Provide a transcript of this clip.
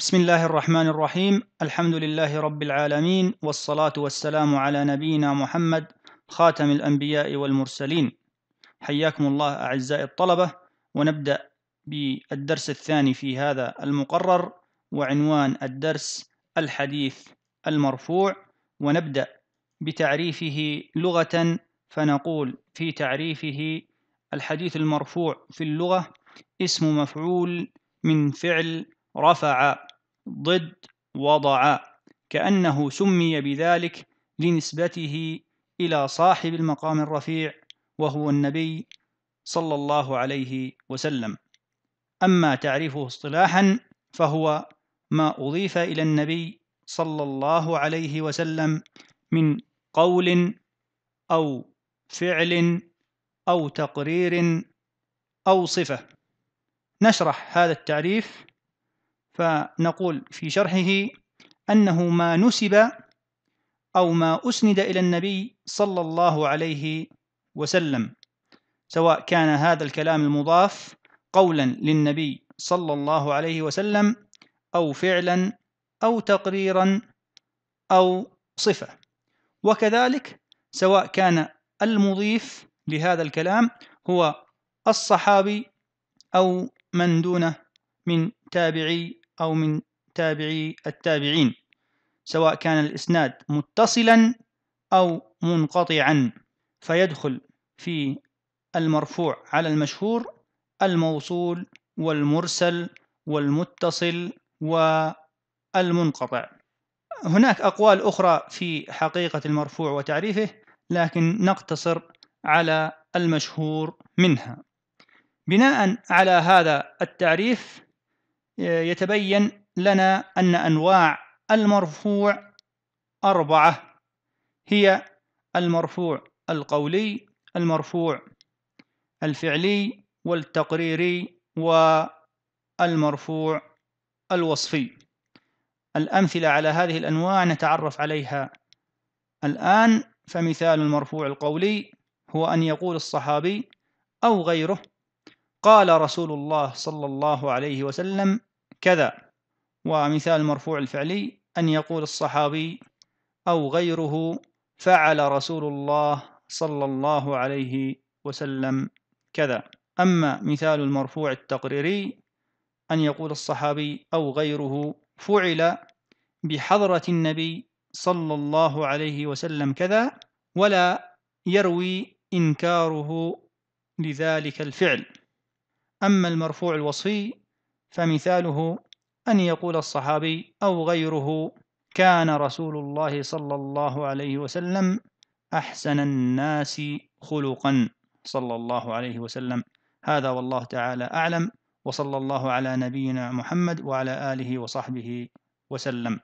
بسم الله الرحمن الرحيم الحمد لله رب العالمين والصلاة والسلام على نبينا محمد خاتم الأنبياء والمرسلين حياكم الله أعزائي الطلبة ونبدأ بالدرس الثاني في هذا المقرر وعنوان الدرس الحديث المرفوع ونبدأ بتعريفه لغة فنقول في تعريفه الحديث المرفوع في اللغة اسم مفعول من فعل رفع ضد وضع كأنه سمي بذلك لنسبته إلى صاحب المقام الرفيع وهو النبي صلى الله عليه وسلم أما تعريفه اصطلاحا فهو ما أضيف إلى النبي صلى الله عليه وسلم من قول أو فعل أو تقرير أو صفة نشرح هذا التعريف فنقول في شرحه أنه ما نسب أو ما أسند إلى النبي صلى الله عليه وسلم سواء كان هذا الكلام المضاف قولا للنبي صلى الله عليه وسلم أو فعلا أو تقريرا أو صفة وكذلك سواء كان المضيف لهذا الكلام هو الصحابي أو من دونه من تابعي أو من تابعي التابعين سواء كان الإسناد متصلا أو منقطعا فيدخل في المرفوع على المشهور الموصول والمرسل والمتصل والمنقطع هناك أقوال أخرى في حقيقة المرفوع وتعريفه لكن نقتصر على المشهور منها بناء على هذا التعريف يتبين لنا أن أنواع المرفوع أربعة هي المرفوع القولي المرفوع الفعلي والتقريري والمرفوع الوصفي الأمثلة على هذه الأنواع نتعرف عليها الآن فمثال المرفوع القولي هو أن يقول الصحابي أو غيره قال رسول الله صلى الله عليه وسلم كذا ومثال مرفوع الفعلي أن يقول الصحابي أو غيره فعل رسول الله صلى الله عليه وسلم كذا أما مثال المرفوع التقريري أن يقول الصحابي أو غيره فعل بحضرة النبي صلى الله عليه وسلم كذا ولا يروي إنكاره لذلك الفعل أما المرفوع الوصفي فمثاله أن يقول الصحابي أو غيره كان رسول الله صلى الله عليه وسلم أحسن الناس خلقا صلى الله عليه وسلم هذا والله تعالى أعلم وصلى الله على نبينا محمد وعلى آله وصحبه وسلم